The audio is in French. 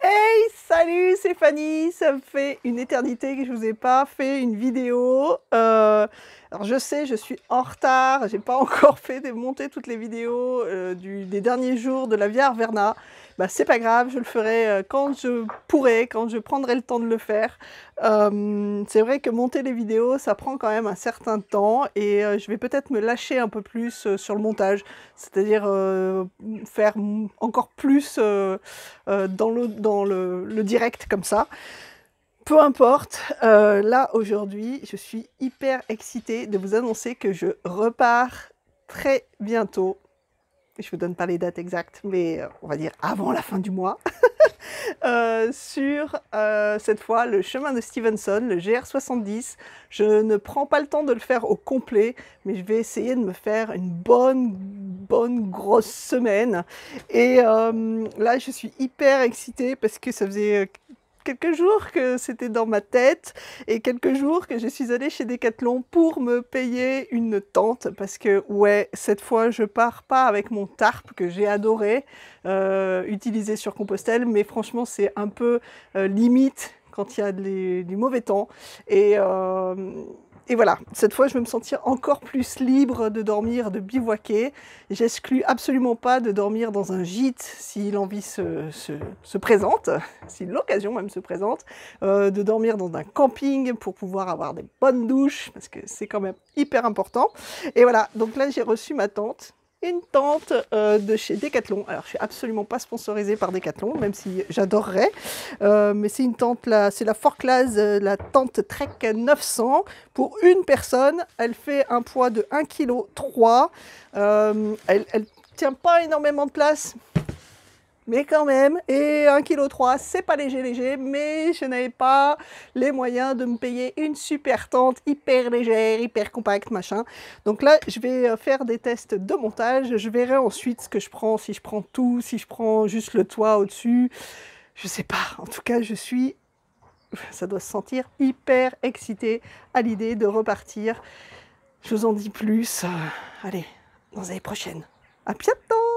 Hey, salut, c'est Fanny. Ça me fait une éternité que je vous ai pas fait une vidéo. Euh, alors je sais, je suis en retard. J'ai pas encore fait des, monter toutes les vidéos euh, des derniers jours de la Via Verna bah, c'est pas grave, je le ferai euh, quand je pourrai, quand je prendrai le temps de le faire. Hum, c'est vrai que monter les vidéos, ça prend quand même un certain temps et euh, je vais peut-être me lâcher un peu plus euh, sur le montage, c'est-à-dire faire encore plus dans, le, dans le, direct comme ça. Peu importe, là aujourd'hui, je suis hyper excitée de vous annoncer que je repars très bientôt je vous donne pas les dates exactes, mais euh, on va dire avant la fin du mois, euh, sur euh, cette fois le chemin de Stevenson, le GR70. Je ne prends pas le temps de le faire au complet, mais je vais essayer de me faire une bonne, bonne grosse semaine. Et là, je suis hyper excitée parce que ça faisait quelques jours que c'était dans ma tête et quelques jours que je suis allée chez Decathlon pour me payer une tente parce que ouais, cette fois je pars pas avec mon tarp que j'ai adoré euh, utiliser sur Compostelle, mais franchement c'est un peu euh, limite quand il y a du mauvais temps et euh, et voilà, cette fois, je vais me sentir encore plus libre de dormir, de bivouaquer. J'exclus absolument pas de dormir dans un gîte si l'envie se, présente, si l'occasion même se présente, euh, de dormir dans un camping pour pouvoir avoir des bonnes douches, parce que c'est quand même hyper important. Et voilà, donc là, j'ai reçu ma tante une tente euh, de chez Decathlon. Alors, je suis absolument pas sponsorisée par Decathlon, même si j'adorerais. Euh, mais c'est une tente, là, c'est la Forclaz, euh, la tente Trek 900 pour une personne. Elle fait un poids de 1,3 kg. elle, ne tient pas énormément de place, mais quand même. Et 1,3 kg, c'est pas léger, léger, mais je n'avais pas les moyens de me payer une super tente hyper légère, hyper compacte, machin. Donc là, je vais euh, faire des tests de montage. Je verrai ensuite ce que je prends, si je prends tout, si je prends juste le toit au-dessus. Je sais pas. En tout cas, je suis. Ça doit se sentir hyper excité à l'idée de repartir. Je vous en dis plus. Euh, allez, dans les prochaines. À bientôt!